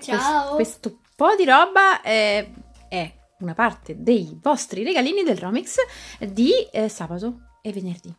ciao. Questo, questo po' di roba è, eh, è, una parte dei vostri regalini del Romix di eh, sabato e venerdì.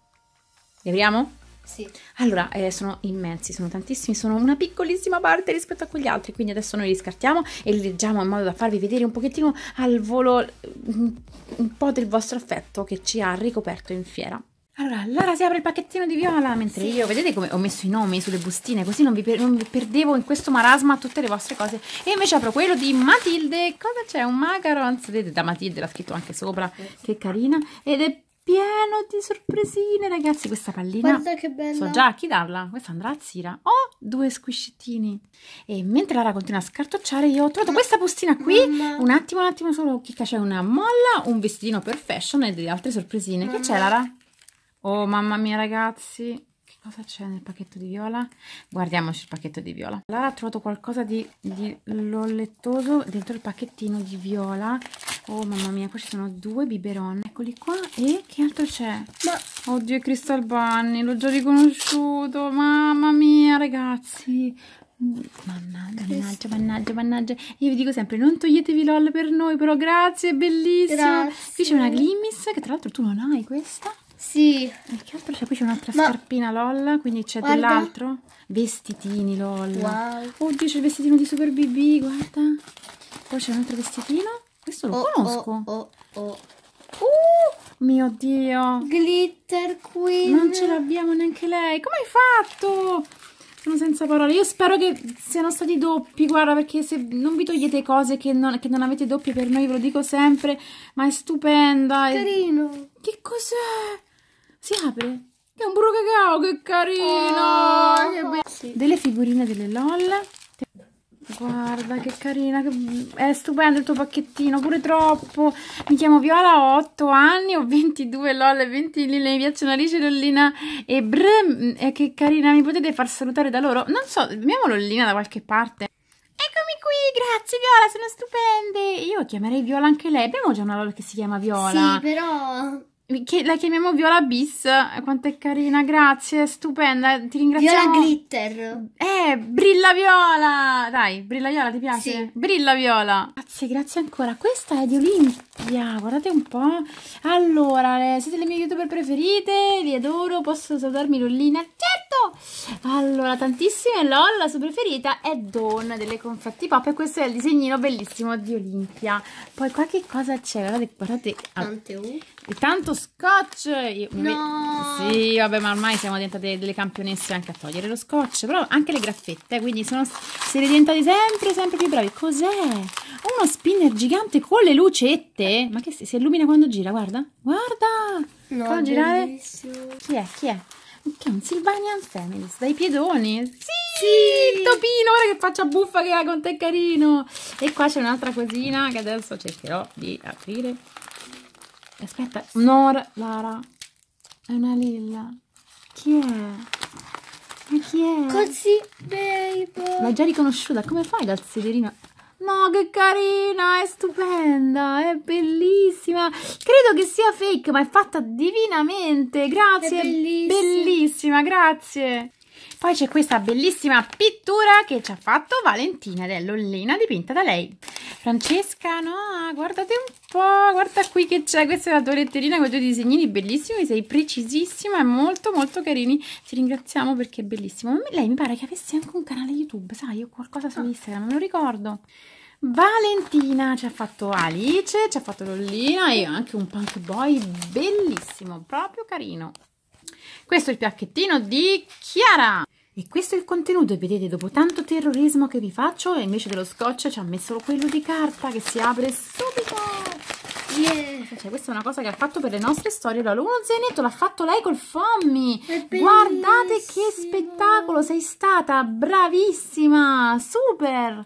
Li apriamo? Sì. Allora, eh, sono immensi, sono tantissimi, sono una piccolissima parte rispetto a quegli altri, quindi adesso noi li scartiamo e li leggiamo in modo da farvi vedere un pochettino al volo un, mm, un po' del vostro affetto che ci ha ricoperto in fiera. Allora, Lara si apre il pacchettino di viola, mentre sì. io, vedete come ho messo i nomi sulle bustine, così non vi, per, non vi, perdevo in questo marasma tutte le vostre cose. E invece apro quello di Matilde, cosa c'è? Un macaron, vedete, da Matilde l'ha scritto anche sopra, che carina, ed è pieno di sorpresine, ragazzi, questa pallina. Guarda che bella. So già a chi darla, questa andrà a Zira. Oh, due squiscettini. E mentre Lara continua a scartocciare, io ho trovato questa bustina qui. Mamma. Un attimo, un attimo solo, chicca, c'è una molla, un vestitino per fashion e delle altre sorpresine. Mamma. Che c'è, Lara? Oh mamma mia ragazzi, che cosa c'è nel pacchetto di viola? Guardiamoci il pacchetto di viola. Lara ha trovato qualcosa di, di lollettoso dentro il pacchettino di viola. Oh mamma mia, qua ci sono due biberon. Eccoli qua. E che altro c'è? Beh, oddio è Crystal Bunny, l'ho già riconosciuto. Mamma mia ragazzi. Mannaggia, mannaggia, mannaggia, mannaggia. Io vi dico sempre, non toglietevi LOL per noi, però grazie, è bellissimo. Grazie. Qui c'è una Glimmis, che tra l'altro tu non hai questa. Sì. E eh, che altro c'è? Qui c'è un'altra Ma... scarpina LOL, quindi c'è dell'altro. Vestitini LOL. Wow. Oddio, c'è il vestitino di Super BB, guarda. Poi c'è un altro vestitino. Questo lo oh, conosco. Oh, oh, oh. Uh, mio Dio. Glitter Queen. Non ce l'abbiamo neanche lei. Come hai fatto? Sono senza parole. Io spero che siano stati doppi, guarda, perché se non vi togliete cose che non, che non avete doppie per noi, ve lo dico sempre, ma è stupenda. Carino. Che cos'è? Si apre. Che è un burro cacao, che carino! Oh, che bello! Sì. Delle figurine delle LOL. Guarda che carina, che... è stupendo il tuo pacchettino, pure troppo. Mi chiamo Viola, ho 8 anni, ho 22 lol e 20 lille, mi piacciono Alice, Lollina e Br. Mm, e che carina, mi potete far salutare da loro? Non so, abbiamo Lollina da qualche parte. Eccomi qui, grazie Viola, sono stupende. Io chiamerei Viola anche lei, abbiamo già una lol che si chiama Viola. Sì, però... Che la chiamiamo Viola Bis. Eh, quanto è carina, grazie, stupenda. Eh, ti ringraziamo. Viola Glitter. Eh, Brilla Viola. Dai, Brilla Viola, ti piace? Sì. Brilla Viola. Grazie, grazie ancora. Questa è di Olimpia, guardate un po'. Allora, siete le mie youtuber preferite, vi adoro, posso salutarmi Lollina? Ciao. Certo! perfetto! Allora, tantissime LOL, la sua preferita è Dawn delle confetti pop e questo è il disegnino bellissimo di Olimpia. Poi qua che cosa c'è? Guardate, guardate. Tante e Tanto scotch! Io, no. me, sì, vabbè, ma ormai siamo diventate delle campionesse anche a togliere lo scotch, però anche le graffette, quindi sono, siete diventate sempre, sempre più bravi. Cos'è? Uno spinner gigante con le lucette? Ma che si, si illumina quando gira, guarda, guarda! No, Fa girare? Chi è? Chi è? Silvanian Families, dai piedoni. Sì, sì, il topino, ora che faccia buffa che ha con te carino. E qua c'è un'altra cosina che adesso cercherò di aprire. Aspetta, Nor, Lara, è una lilla. Chi è? Ma chi è? Così, baby. L'hai già riconosciuta, come fai dal sederino? No, che carina, è stupenda, è bellissima. Credo che sia fake, ma è fatta divinamente. Grazie, è bellissima. bellissima, grazie. Poi c'è questa bellissima pittura che ci ha fatto Valentina ed è l'ollina dipinta da lei. Francesca, no, ah, guardate un po', guarda qui che c'è, questa è la tua letterina con i tuoi disegnini bellissimi, sei precisissima e molto molto carini, ti ringraziamo perché è bellissimo. Ma lei mi pare che avesse anche un canale YouTube, sai, o qualcosa su ah. Instagram, non lo ricordo. Valentina ci ha fatto Alice, ci ha fatto Lollina e anche un punk boy bellissimo, proprio carino. Questo è il piacchettino di Chiara. E questo è il contenuto, vedete, dopo tanto terrorismo che vi faccio, e invece dello scotch ci ha messo quello di carta che si apre subito! Yeah. Cioè, questa è una cosa che ha fatto per le nostre storie. Allora, uno zainetto l'ha fatto lei col Fommi! Guardate che spettacolo! Sei stata bravissima! Super!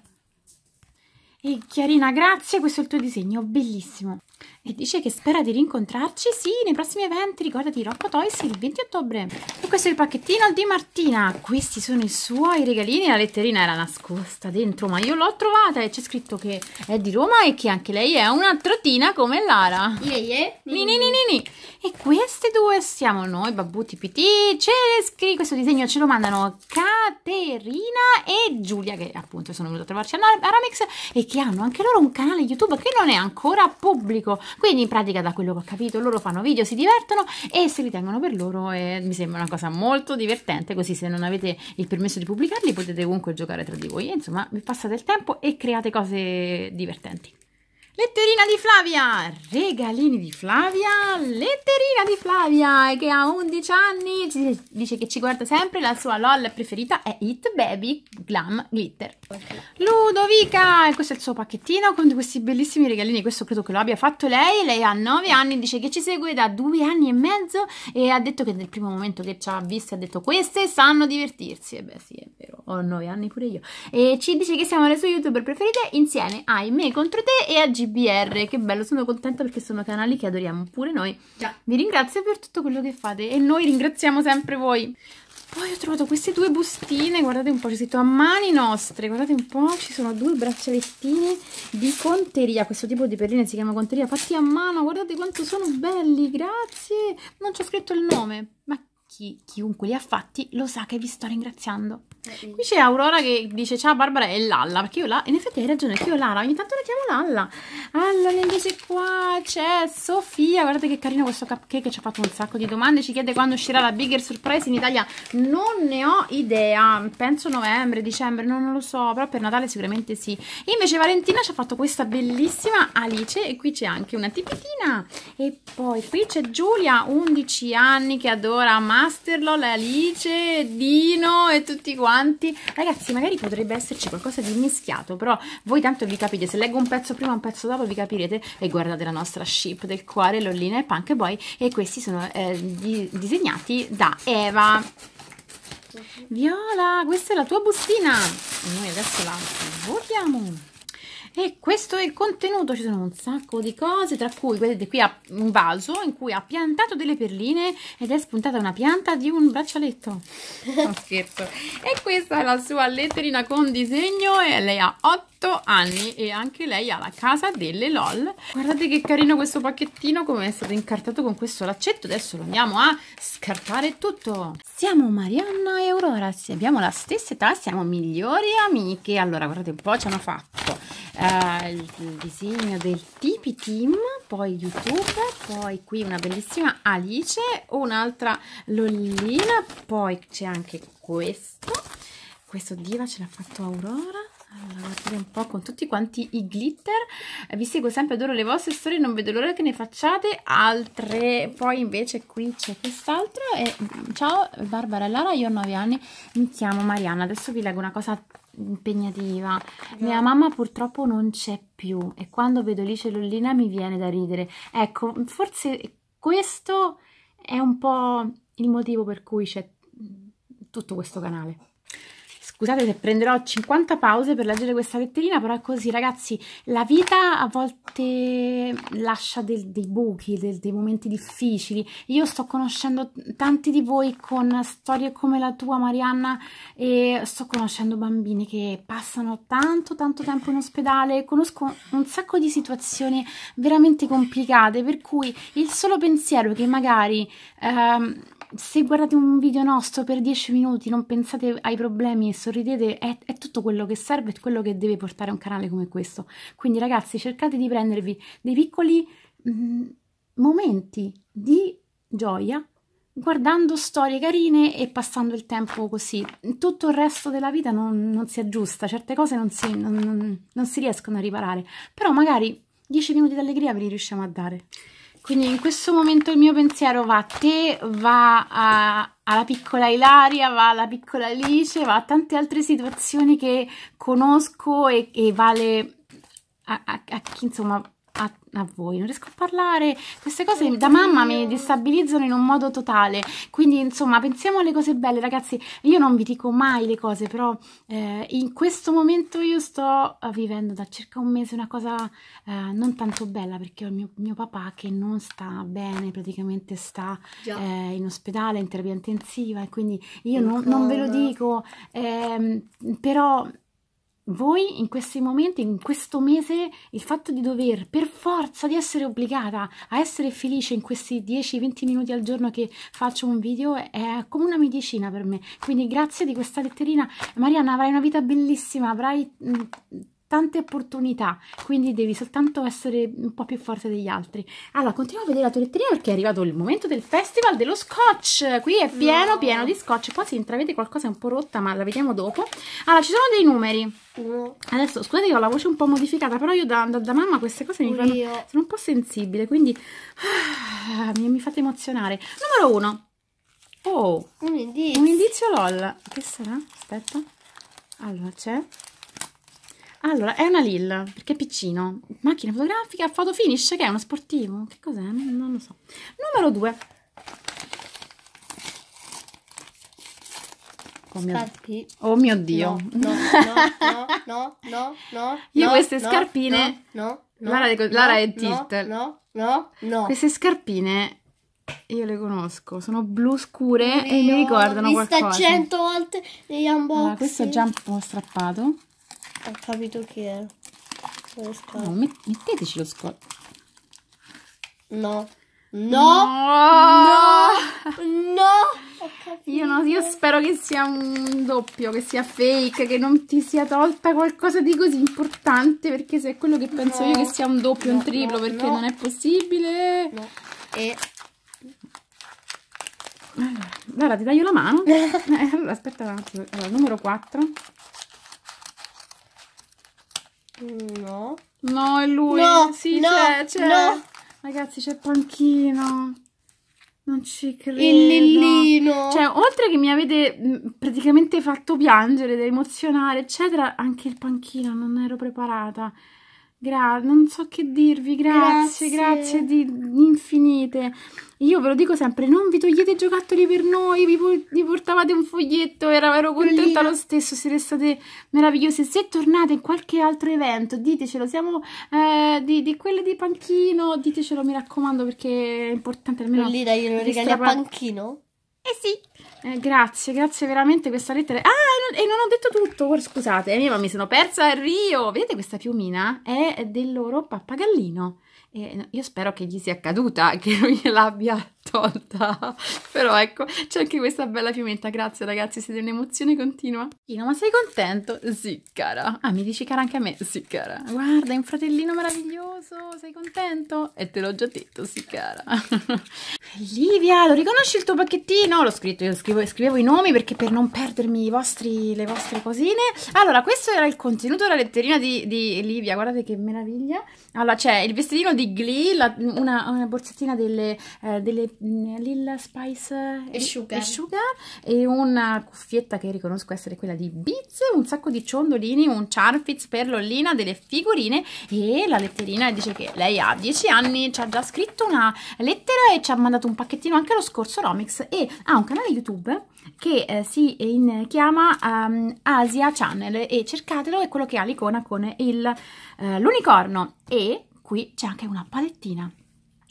E Chiarina, grazie, questo è il tuo disegno, bellissimo! E dice che spera di rincontrarci, sì, nei prossimi eventi, ricordati Rocco Toys il 20 ottobre. E questo è il pacchettino di Martina, questi sono i suoi regalini, la letterina era nascosta dentro, ma io l'ho trovata e c'è scritto che è di Roma e che anche lei è una trottina come Lara. Yeie, ni ni ni ni ni. E queste due siamo noi, babbuti pt c'è scritto, questo disegno ce lo mandano Caterina e Giulia, che appunto sono venute a trovarci a Aramex e che hanno anche loro un canale YouTube che non è ancora pubblico tempo. Quindi in pratica da quello che ho capito loro fanno video, si divertono e se li tengono per loro e eh, mi sembra una cosa molto divertente, così se non avete il permesso di pubblicarli potete comunque giocare tra di voi. insomma, vi passate il tempo e create cose divertenti. Letterina di Flavia, regalini di Flavia, letterina di Flavia che ha 11 anni, dice che ci guarda sempre, la sua LOL preferita è It Baby Glam Glitter. Ludovica, questo è il suo pacchettino con questi bellissimi regalini, questo credo che lo abbia fatto lei, lei ha 9 anni, dice che ci segue da 2 anni e mezzo e ha detto che nel primo momento che ci ha visto ha detto queste sanno divertirsi, e beh sì è vero, ho 9 anni pure io, e ci dice che siamo le sue youtuber preferite insieme a me contro te e a Gigi GBR, che bello, sono contenta perché sono canali che adoriamo pure noi. Già. Vi ringrazio per tutto quello che fate e noi ringraziamo sempre voi. Poi ho trovato queste due bustine, guardate un po', c'è scritto a mani nostre, guardate un po', ci sono due braccialettini di conteria, questo tipo di perline si chiama conteria, fatti a mano, guardate quanto sono belli, grazie, non ci ho scritto il nome, ma chi, chiunque li ha fatti lo sa che vi sto ringraziando. Eh, qui c'è Aurora che dice ciao Barbara è Lalla, perché io la... In effetti hai ragione, anche io Lara, ogni tanto la chiamo Lalla. Allora invece qua c'è Sofia, guardate che carino questo cupcake che ci ha fatto un sacco di domande, ci chiede quando uscirà la Bigger Surprise in Italia. Non ne ho idea, penso novembre, dicembre, non lo so, però per Natale sicuramente sì. invece Valentina ci ha fatto questa bellissima Alice e qui c'è anche una tipitina. E poi qui c'è Giulia, 11 anni, che adora Masterlol, Alice, Dino e tutti quanti quanti ragazzi magari potrebbe esserci qualcosa di mischiato però voi tanto vi capite se leggo un pezzo prima un pezzo dopo vi capirete e guardate la nostra ship del cuore l'ollina e punk boy e questi sono eh, di disegnati da Eva Viola questa è la tua bustina e noi adesso la votiamo e questo è il contenuto ci sono un sacco di cose tra cui vedete qui ha un vaso in cui ha piantato delle perline ed è spuntata una pianta di un braccialetto non oh, scherzo e questa è la sua letterina con disegno e lei ha 8 anni e anche lei ha la casa delle lol guardate che carino questo pacchettino come è stato incartato con questo laccetto adesso lo andiamo a scartare tutto siamo Marianna e Aurora abbiamo la stessa età siamo migliori amiche allora guardate un po' ci hanno fatto eh, il, disegno del tipi team poi youtube poi qui una bellissima alice un'altra lollina poi c'è anche questo questo diva ce l'ha fatto aurora allora, guardate un po' con tutti quanti i glitter, vi seguo sempre, adoro le vostre storie, non vedo l'ora che ne facciate altre. Poi invece qui c'è quest'altro e mm, ciao Barbara e Lara, io ho 9 anni, mi chiamo Mariana. Adesso vi leggo una cosa impegnativa. No. Mia mamma purtroppo non c'è più e quando vedo lì Lollina mi viene da ridere. Ecco, forse questo è un po' il motivo per cui c'è tutto questo canale. Scusate se prenderò 50 pause per leggere questa letterina, però è così, ragazzi. La vita a volte lascia del, dei buchi, del, dei momenti difficili. Io sto conoscendo tanti di voi con storie come la tua, Marianna, e sto conoscendo bambini che passano tanto, tanto tempo in ospedale. Conosco un sacco di situazioni veramente complicate, per cui il solo pensiero che magari... Ehm, se guardate un video nostro per 10 minuti, non pensate ai problemi e sorridete, è, è tutto quello che serve e quello che deve portare un canale come questo. Quindi ragazzi, cercate di prendervi dei piccoli mh, mm, momenti di gioia guardando storie carine e passando il tempo così. Tutto il resto della vita non, non si aggiusta, certe cose non si, non, non si riescono a riparare, però magari 10 minuti d'allegria ve li riusciamo a dare quindi in questo momento il mio pensiero va a te, va a, alla piccola Ilaria, va alla piccola Alice, va a tante altre situazioni che conosco e, e vale a, a, a chi insomma a voi, non riesco a parlare, queste cose da mamma mi destabilizzano in un modo totale, quindi insomma pensiamo alle cose belle ragazzi, io non vi dico mai le cose, però eh, in questo momento io sto eh, vivendo da circa un mese una cosa eh, non tanto bella perché ho mio, mio, papà che non sta bene, praticamente sta eh, in ospedale, in terapia intensiva e quindi io non, non, ve lo dico, ehm, però voi in questi momenti, in questo mese, il fatto di dover per forza di essere obbligata a essere felice in questi 10-20 minuti al giorno che faccio un video è come una medicina per me. Quindi grazie di questa letterina. Mariana, avrai una vita bellissima, avrai mm, tante opportunità, quindi devi soltanto essere un po' più forte degli altri. Allora, continuiamo a vedere la toletteria perché è arrivato il momento del festival dello scotch. Qui è pieno, no. pieno di scotch. Qua si intravede qualcosa un po' rotta, ma la vediamo dopo. Allora, ci sono dei numeri. No. Mm. Adesso, scusate che ho la voce un po' modificata, però io da, da, da mamma queste cose mi fanno... Sono un po' sensibile, quindi ah, mi, mi fate emozionare. Numero uno. Oh, un indizio. un indizio LOL. Che sarà? Aspetta. Allora, c'è allora, è una Lil, perché è piccino. Macchina fotografica, foto finish, che è uno sportivo. Che cos'è? Non, lo so. Numero 2. Oh mio, oh mio, Dio. No, no, no, no, no, no Io no, queste scarpine... No, no, Lara, dico, Lara è tilt. No, no, no. Queste scarpine io le conosco, sono blu scure Dio, e mi ricordano qualcosa. Ho visto 100 volte negli unboxing. Allora, questo è già un po' strappato ho capito chi è No, met metteteci lo scotch No. No! No! No! Io, no! io, spero che sia un doppio, che sia fake, che non ti sia tolta qualcosa di così importante, perché se è quello che penso no. io che sia un doppio, un triplo, perché non è possibile. no. E... Allora, allora, ti taglio la mano. Eh, allora, aspetta un attimo. Allora, numero 4. No. No, è lui. No, sì, no, c'è, c'è. No. Ragazzi, c'è Panchino. Non ci credo. Il lillino. Cioè, oltre che mi avete mm, praticamente fatto piangere, emozionare, eccetera, anche il panchino, non ero preparata. Gra- non so che dirvi, grazie, grazie, grazie di infinite. Io ve lo dico sempre, non vi togliete i giocattoli per noi, vi, vi portavate un foglietto, era, ero contenta lo stesso, siete state meravigliose. Se tornate in qualche altro evento, ditecelo, siamo eh, di, di, quelle di Panchino, ditecelo mi raccomando perché è importante almeno... Lì Collina, lo regali a Panchino? Eh sì. Eh, grazie, grazie veramente questa lettera. Ah, e non, e non ho detto tutto, scusate, eh, ma mi sono persa a Rio. Vedete questa piumina? È del loro pappagallino. E io spero che gli sia accaduta, che lui l'abbia tolta. Però ecco, c'è anche questa bella pimenta. Grazie ragazzi, siete un'emozione continua. Ino, ma sei contento? Sì, cara. Ah, mi dici cara anche a me? Sì, cara. Guarda, è un fratellino meraviglioso, sei contento? E te l'ho già detto, sì, cara. Livia, lo riconosci il tuo pacchettino? L'ho scritto, io scrivo, scrivevo i nomi perché per non perdermi vostri, le vostre cosine. Allora, questo era il contenuto della letterina di, di Livia, guardate che meraviglia. Allora, c'è il vestitino di di Glee, la, una, una, borsettina delle, eh, delle mm, Lilla Spice e, eh, e, Sugar. e, Sugar. e una cuffietta che riconosco essere quella di Beats, un sacco di ciondolini, un charfitz per l'ollina, delle figurine e la letterina dice che lei ha 10 anni, ci ha già scritto una lettera e ci ha mandato un pacchettino anche lo scorso Romix e ha un canale YouTube che eh, si eh, in, chiama um, Asia Channel e cercatelo, è quello che ha l'icona con eh, l'unicorno e qui c'è anche una palettina.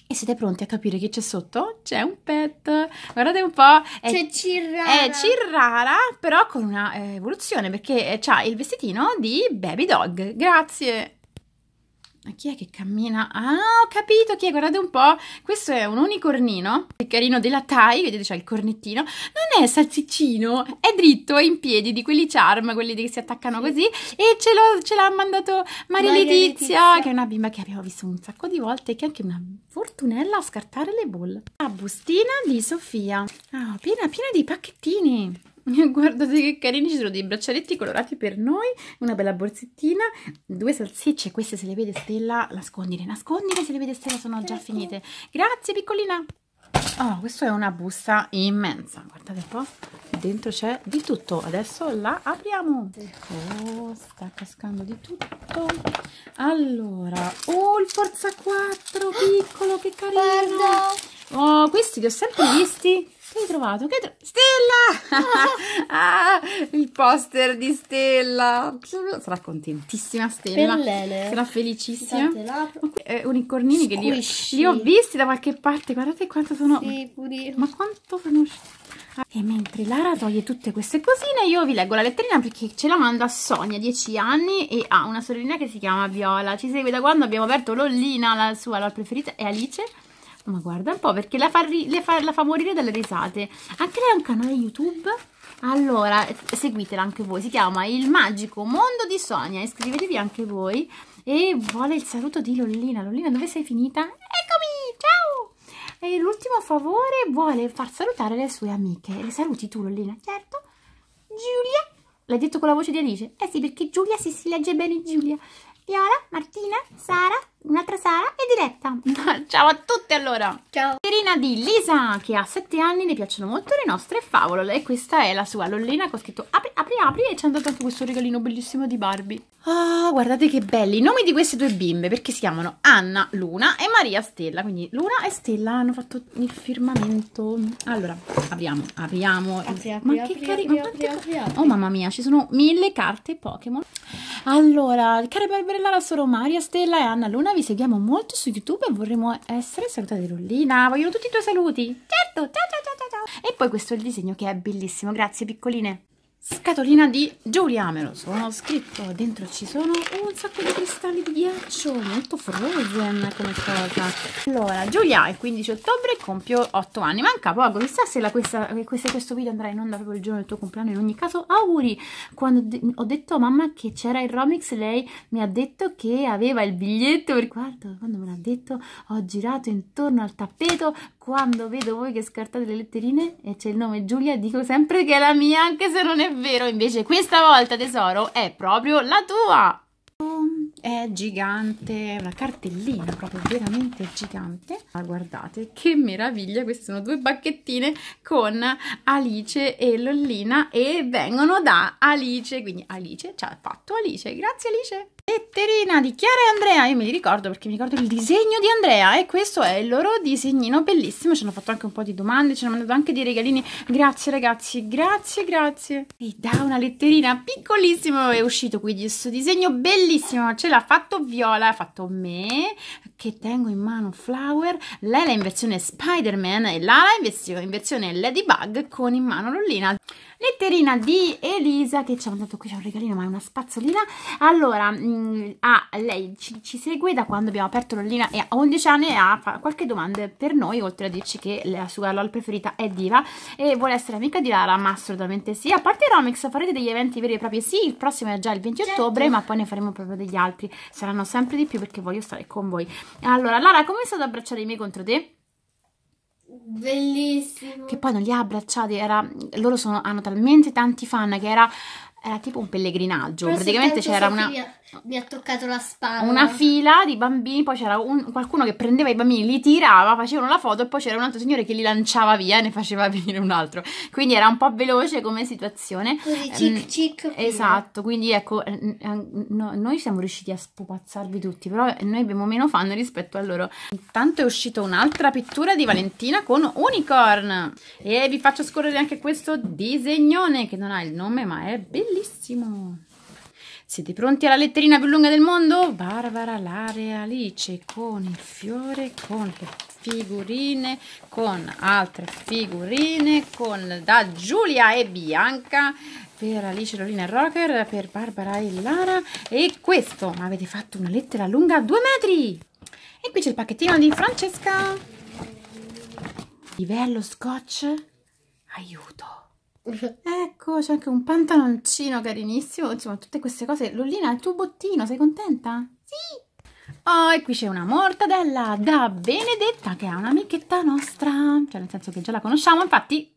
E siete pronti a capire che c'è sotto? C'è un pet. Guardate un po'. È, c'è Cirrara. È Cirrara, però con una eh, evoluzione, perché eh, ha il vestitino di baby dog. Grazie chi è che cammina? Ah, ho capito chi è, guardate un po'. Questo è un unicornino, è carino della Thai, vedete c'è il cornettino. Non è salsiccino, è dritto, è in piedi, di quelli charm, quelli che si attaccano sì. così. E ce, l'ha mandato Maria, Maria Letizia, Letizia, che è una bimba che abbiamo visto un sacco di volte, che è anche una fortunella a scartare le bolle. La bustina di Sofia. Ah, oh, piena, piena di pacchettini. Guardate che carini, ci sono dei braccialetti colorati per noi, una bella borsettina, due salsicce, queste se le vede Stella, nascondile, nascondile, se le vede Stella sono già ecco. finite. Grazie piccolina! Oh, questa è una busta immensa, guardate un po', dentro c'è di tutto, adesso la apriamo. Oh, sta cascando di tutto. Allora, oh il Forza 4 piccolo, che carino! Oh, questi li ho sempre visti che hai trovato? Che hai tro Stella! ah, il poster di Stella! Sarà contentissima Stella. Pellele. Sarà felicissima. Eh, unicornini Squishy. che li ho, li ho, visti da qualche parte. Guardate quanto sono... Sì, Ma quanto sono... Ah, e mentre Lara toglie tutte queste cosine io vi leggo la letterina perché ce la manda Sonia, 10 anni e ha una sorellina che si chiama Viola. Ci segue da quando abbiamo aperto l'ollina, la sua la preferita è Alice. Ma guarda un po' perché la fa, fa, la fa morire dalle risate. Anche lei ha un canale YouTube. Allora, seguitela anche voi. Si chiama Il Magico Mondo di Sonia. Iscrivetevi anche voi. E vuole il saluto di Lollina. Lollina, dove sei finita? Eccomi, ciao! E l'ultimo favore vuole far salutare le sue amiche. Le saluti tu, Lollina? Certo. Giulia? L'hai detto con la voce di Alice? Eh sì, perché Giulia si, si legge bene Giulia. Viola, Martina, Sara, un'altra Sara e diretta. Ciao a tutti allora! Ciao! Serena di Lisa che ha 7 anni, le piacciono molto le nostre favole e questa è la sua lollina con scritto apri apri apri e ci ha andato anche questo regalino bellissimo di Barbie. oh, guardate che belli! I nomi di queste due bimbe perché si chiamano Anna Luna e Maria Stella, quindi Luna e Stella hanno fatto il firmamento. Allora, apriamo, apriamo. Apri, apri, ma apri, che carino! Quante... Oh mamma mia, ci sono mille carte Pokémon. Allora, care Barbarella, la sono Maria Stella e Anna Luna Rollina, vi seguiamo molto su YouTube e vorremmo essere salutati Rollina. Vogliono tutti i tuoi saluti. Certo, ciao ciao ciao ciao. ciao. E poi questo è il disegno che è bellissimo. Grazie piccoline scatolina di Giulia, me lo sono scritto. Dentro ci sono un sacco di cristalli di ghiaccio, molto frozen come cosa. Allora, Giulia, è il 15 ottobre compio 8 anni. Manca poco, chissà se, questa, questa, questo video andrà in onda proprio il giorno del tuo compleanno. In ogni caso, auguri! Quando de ho detto a mamma che c'era il Romix, lei mi ha detto che aveva il biglietto. Guarda, quando me l'ha detto, ho girato intorno al tappeto. Quando vedo voi che scartate le letterine e c'è il nome Giulia, dico sempre che è la mia, anche se non è è vero, invece questa volta tesoro è proprio la tua! È gigante, è una cartellina proprio veramente gigante. Ma guardate che meraviglia, queste sono due bacchettine con Alice e Lollina e vengono da Alice, quindi Alice ci ha fatto Alice, grazie Alice! Letterina di Chiara e Andrea, io me li ricordo perché mi ricordo il disegno di Andrea e questo è il loro disegnino bellissimo, ci hanno fatto anche un po' di domande, ci hanno mandato anche dei regalini, grazie ragazzi, grazie, grazie. E da una letterina piccolissima è uscito quindi questo disegno bellissimo, ce l'ha fatto Viola, ha fatto me, che tengo in mano Flower, Lela in versione Spider-Man e Lala in versione Ladybug con in mano Lollina. Letterina di Elisa che ci ha mandato qui, c'è un regalino ma è una spazzolina. Allora, mh, mm, ah, lei ci, ci, segue da quando abbiamo aperto l'ollina e ha 11 anni e ha qualche domanda per noi, oltre a dirci che la sua LOL preferita è Diva e vuole essere amica di Lara, ma assolutamente sì. A parte Romix farete degli eventi veri e propri? Sì, il prossimo è già il 20 certo. ottobre, ma poi ne faremo proprio degli altri. Saranno sempre di più perché voglio stare con voi. Allora, Lara, come è stato abbracciare i miei contro te? Bellissimo. Che poi non li ha abbracciati, era, loro sono, hanno talmente tanti fan che era, era tipo un pellegrinaggio. Però Praticamente c'era una mi ha toccato la spalla. Una fila di bambini, poi c'era qualcuno che prendeva i bambini, li tirava, facevano la foto e poi c'era un altro signore che li lanciava via e ne faceva venire un altro. Quindi era un po' veloce come situazione. Così ehm, cic cic. Esatto, quindi ecco, no, noi siamo riusciti a spupazzarvi tutti, però noi abbiamo meno fan rispetto a loro. Intanto è uscita un'altra pittura di Valentina con Unicorn. E vi faccio scorrere anche questo disegnone che non ha il nome ma è bellissimo. Siete pronti alla letterina più lunga del mondo? Barbara la realice con il fiore, con le figurine, con altre figurine, con da Giulia e Bianca per Alice, Lolina e Rocker, per Barbara e Lara e questo, ma avete fatto una lettera lunga due metri! E qui c'è il pacchettino di Francesca! Livello scotch, aiuto! Ecco, c'è anche un pantaloncino carinissimo, insomma tutte queste cose. Lollina, il tuo bottino, sei contenta? Sì! Oh, e qui c'è una mortadella da Benedetta che è un'amichetta nostra, cioè nel senso che già la conosciamo, infatti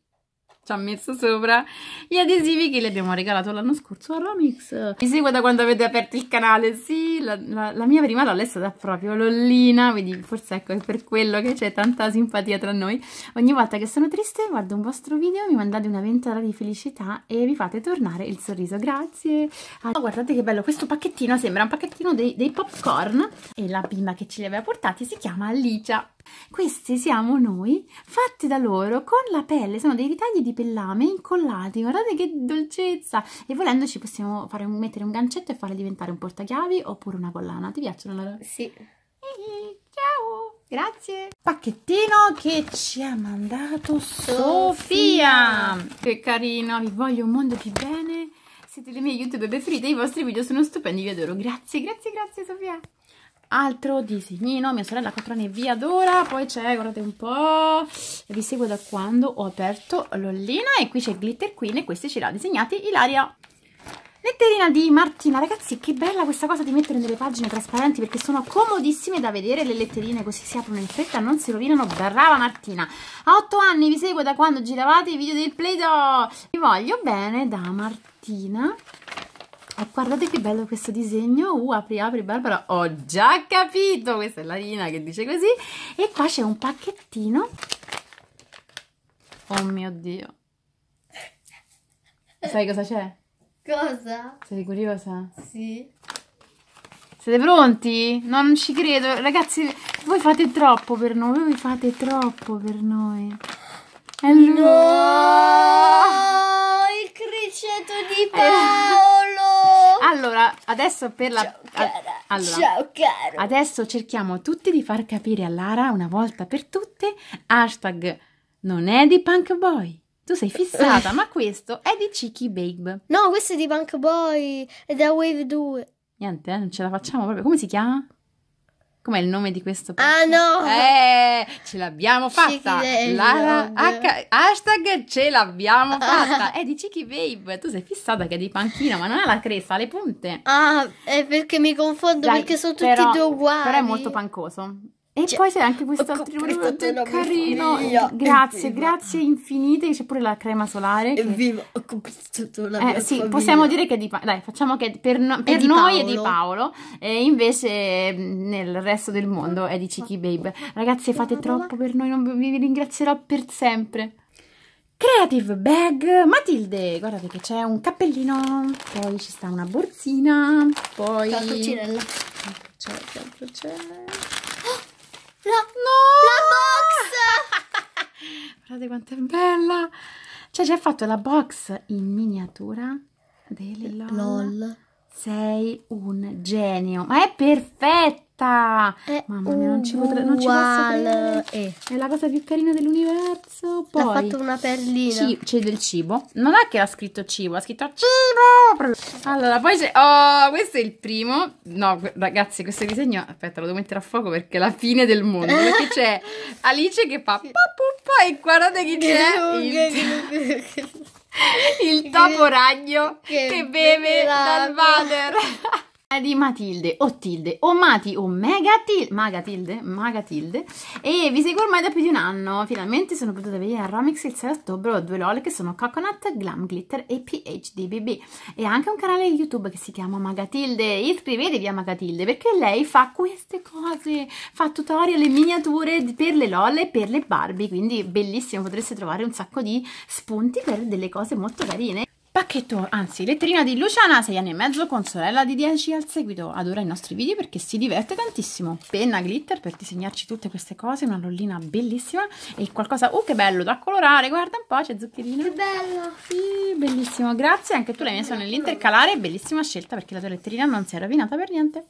ci ha messo sopra gli adesivi che le abbiamo regalato l'anno scorso a Romix. Mi segue da quando avete aperto il canale, sì, la, la, la mia prima l'ho lessa proprio Lollina, quindi forse ecco è per quello che c'è tanta simpatia tra noi. Ogni volta che sono triste guardo un vostro video, mi mandate una ventola di felicità e vi fate tornare il sorriso, grazie. Ah, guardate che bello, questo pacchettino sembra un pacchettino dei, dei popcorn e la bimba che ce li aveva portati si chiama Alicia questi siamo noi, fatti da loro con la pelle, sono dei ritagli di pellame incollati, guardate che dolcezza! E volendoci possiamo fare, mettere un gancetto e farlo diventare un portachiavi oppure una collana. Ti piacciono loro? Sì. Eh, ciao! Grazie! Pacchettino che ci ha mandato Sofia! Sofia. Che carino, vi voglio un mondo più bene! Siete le mie YouTube preferite, i vostri video sono stupendi, vi adoro. Grazie, grazie, grazie Sofia! altro disegnino, mia sorella ha 4 anni e via d'ora, poi c'è, guardate un po', vi seguo da quando ho aperto l'ollina e qui c'è Glitter Queen e questi ce l'ha disegnati Ilaria. Letterina di Martina, ragazzi che bella questa cosa di mettere nelle pagine trasparenti perché sono comodissime da vedere le letterine così si aprono in fretta, non si rovinano, brava Martina a 8 anni vi seguo da quando giravate i video del Play-Doh vi voglio bene da Martina Oh, guardate che bello questo disegno, uh, apri apri Barbara, ho già capito, questa è la Rina che dice così, e qua c'è un pacchettino, oh mio Dio, sai cosa c'è? Cosa? Sei curiosa? Sì. Siete pronti? No, non ci credo. Ragazzi, voi fate troppo per noi. Voi fate troppo per noi. È No! adesso per la... Ciao cara, allora, ciao caro. Adesso cerchiamo tutti di far capire a Lara una volta per tutte hashtag non è di Punk Boy. Tu sei fissata, ma questo è di Cheeky Babe. No, questo è di Punk Boy, è da Wave 2. Niente, eh, non ce la facciamo proprio. Come si chiama? Com'è il nome di questo podcast? Ah no! Eh, ce l'abbiamo fatta! Lara H- hashtag ce l'abbiamo fatta! È eh, di Chicky Babe, tu sei fissata che è di panchina, ma non ha la cresta, ha le punte! Ah, è perché mi confondo, Dai, perché sono però, tutti due uguali! Però è molto pancoso, e cioè, poi c'è anche questo quest'altro prodotto carino. Mia, grazie, grazie infinite. C'è pure la crema solare. Che... Evviva, ho comprato la eh, Sì, famiglia. possiamo dire che è di Paolo. Dai, facciamo che per, no... per è noi Paolo. è di Paolo. E invece mm, nel resto del mondo è di Chiki Babe. Ragazzi, fate troppo per noi, non vi ringrazierò per sempre. Creative Bag Matilde, guardate che c'è un cappellino, poi ci sta una borsina, poi... La pulcinella. C'è, c'è, c'è... La, no! la box! Guardate quanto è bella! Cioè ci ha fatto la box in miniatura delle LOL. LOL. Sei un genio, ma è perfetto! perfetta! È Mamma mia, non ci, potrei, non ci posso credere. Eh. È la cosa più carina dell'universo. ha fatto una perlina. C'è del cibo. Non è che ha scritto cibo, ha scritto cibo! Allora, poi c'è... Oh, questo è il primo. No, ragazzi, questo disegno... Aspetta, lo devo mettere a fuoco perché è la fine del mondo. Perché c'è Alice che fa... Sì. E guardate chi c'è! Il... il topo ragno che, che beve dal water di Matilde o Tilde o Mati o Megatilde Magatilde Magatilde e vi seguo ormai da più di un anno finalmente sono potuta vedere a Romix il 6 ottobre ho due LOL che sono Coconut, Glam Glitter e PHDBB e anche un canale YouTube che si chiama Magatilde iscrivetevi a Magatilde perché lei fa queste cose fa tutorial e miniature per le LOL e per le Barbie quindi bellissimo potreste trovare un sacco di spunti per delle cose molto carine pacchetto, anzi letterina di Luciana, 6 anni e mezzo, con sorella di 10 al seguito. Adora i nostri video perché si diverte tantissimo. Penna glitter per disegnarci tutte queste cose, una rollina bellissima e qualcosa, uh che bello, da colorare, guarda un po', c'è zuccherina. Che bello! Sì, bellissimo, grazie, anche tu l'hai messo nell'intercalare, bellissima scelta perché la tua letterina non si è rovinata per niente.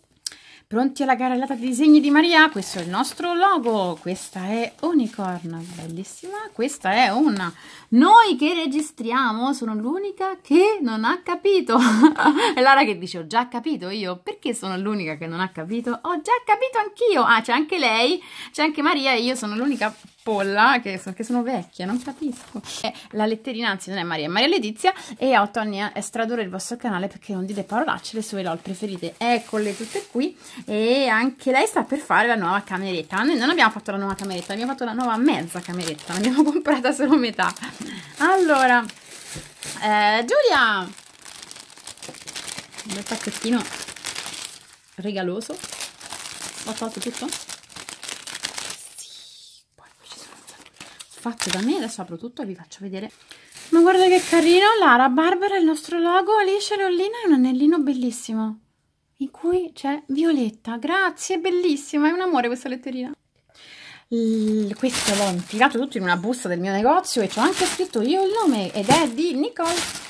Pronti alla carrellata di disegni di Maria? Questo è il nostro logo, questa è Unicorn, bellissima, questa è una. Noi che registriamo sono l'unica che non ha capito. E Lara che dice ho già capito io, perché sono l'unica che non ha capito? Ho già capito anch'io, ah c'è anche lei, c'è anche Maria e io sono l'unica Polla, che, so, che sono vecchia, non capisco. Eh, la letterina, anzi, non è Maria, è Maria Letizia. E a 8 anni estradore il vostro canale perché non dite parolacce, le sue LOL preferite. Eccole tutte qui. E anche lei sta per fare la nuova cameretta. Noi non abbiamo fatto la nuova cameretta, abbiamo fatto la nuova mezza cameretta. L'abbiamo comprata solo metà. Allora, eh, Giulia, un bel pacchettino regaloso. Ho fatto tutto? fatto da me adesso apro tutto e vi faccio vedere ma guarda che carino Lara Barbara il nostro logo Alice Rollina è un anellino bellissimo in cui c'è Violetta grazie bellissima è un amore questa letterina L questo l'ho infilato tutto in una busta del mio negozio e ci ho anche scritto io il nome ed è di Nicole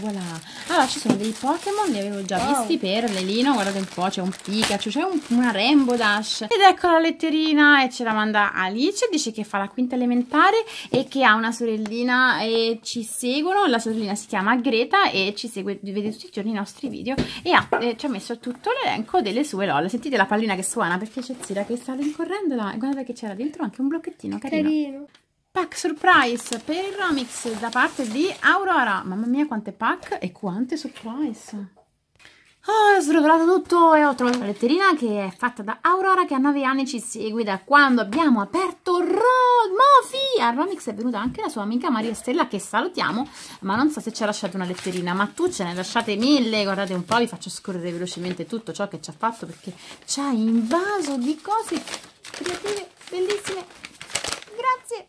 voilà allora ci sono dei Pokémon li avevo già wow. visti per Lelino guardate un po' c'è un Pikachu c'è un, una Rainbow Dash ed ecco la letterina e ce la manda Alice dice che fa la quinta elementare e che ha una sorellina e ci seguono la sorellina si chiama Greta e ci segue vede tutti i giorni i nostri video e, ha, e ci ha messo tutto l'elenco delle sue LOL sentite la pallina che suona perché c'è Zira che sta rincorrendola e guardate che c'era dentro anche un blocchettino carino, carino. Pack surprise per il Romix da parte di Aurora. Mamma mia quante pack e quante surprise. Oh, ho srotolato tutto e ho trovato la letterina che è fatta da Aurora che a 9 anni ci segue da quando abbiamo aperto Ro Mofi. A Romix è venuta anche la sua amica Maria Stella che salutiamo, ma non so se ci ha lasciato una letterina, ma tu ce ne lasciate mille, guardate un po', vi faccio scorrere velocemente tutto ciò che ci ha fatto perché ci ha invaso di cose creative bellissime. Grazie!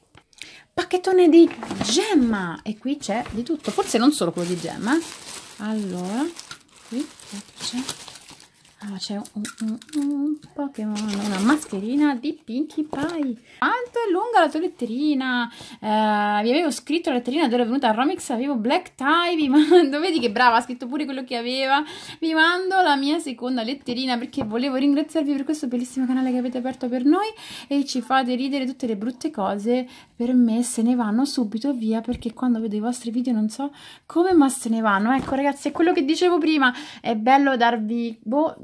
pacchettone di gemma e qui c'è di tutto forse non solo quello di gemma allora qui c'è allora ah, c'è un, un, un, Pokémon, una mascherina di Pinkie Pie. Quanto è lunga la tua letterina? Eh, vi avevo scritto la letterina dove è venuta a Romix, avevo Black Tie, vi mando, vedi che brava, ha scritto pure quello che aveva. Vi mando la mia seconda letterina perché volevo ringraziarvi per questo bellissimo canale che avete aperto per noi e ci fate ridere tutte le brutte cose. Per me se ne vanno subito via perché quando vedo i vostri video non so come ma se ne vanno. Ecco ragazzi, è quello che dicevo prima, è bello darvi... Boh,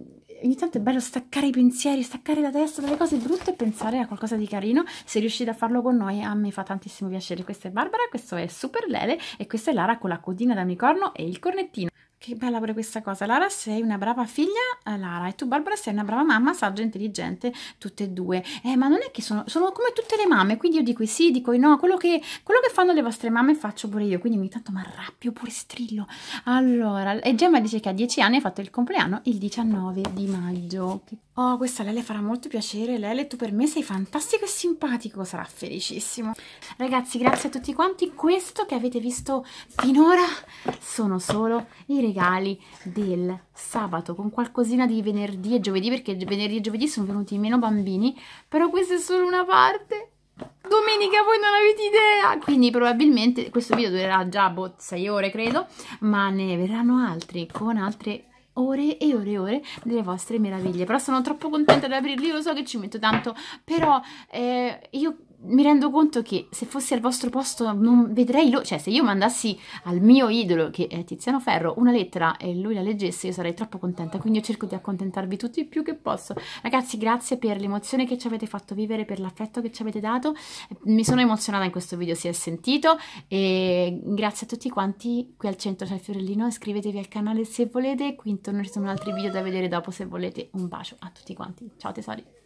ogni tanto è bello staccare i pensieri, staccare la testa dalle cose brutte e pensare a qualcosa di carino. Se riuscite a farlo con noi, a me fa tantissimo piacere. Questa è Barbara, questo è Super Lele e questa è Lara con la codina da unicorno e il cornettino. Che bella pure questa cosa. Lara sei una brava figlia, eh, Lara, e tu Barbara sei una brava mamma, saggia, e intelligente, tutte e due. Eh, ma non è che sono, sono come tutte le mamme, quindi io dico sì, dico no, quello che, quello che fanno le vostre mamme faccio pure io, quindi ogni tanto mi arrabbio pure strillo. Allora, e Gemma dice che a 10 anni ha fatto il compleanno il 19 di maggio. Che Oh, questa a Lele farà molto piacere. Lele, tu per me sei fantastico e simpatico, sarà felicissimo. Ragazzi, grazie a tutti quanti. Questo che avete visto finora sono solo i regali del sabato, con qualcosina di venerdì e giovedì, perché venerdì e giovedì sono venuti meno bambini, però questa è solo una parte. Domenica voi non avete idea, quindi probabilmente questo video durerà già 6 boh, ore credo, ma ne verranno altri con altre ore e ore e ore delle vostre meraviglie. Però sono troppo contenta di aprirli, io lo so che ci metto tanto, però eh, io mi rendo conto che se fossi al vostro posto non vedrei lo... cioè se io mandassi al mio idolo, che è Tiziano Ferro, una lettera e lui la leggesse io sarei troppo contenta, quindi io cerco di accontentarvi tutti il più che posso. Ragazzi grazie per l'emozione che ci avete fatto vivere, per l'affetto che ci avete dato, mi sono emozionata in questo video, si è sentito e grazie a tutti quanti, qui al centro c'è cioè il fiorellino, iscrivetevi al canale se volete, qui intorno ci sono altri video da vedere dopo se volete, un bacio a tutti quanti, ciao tesori!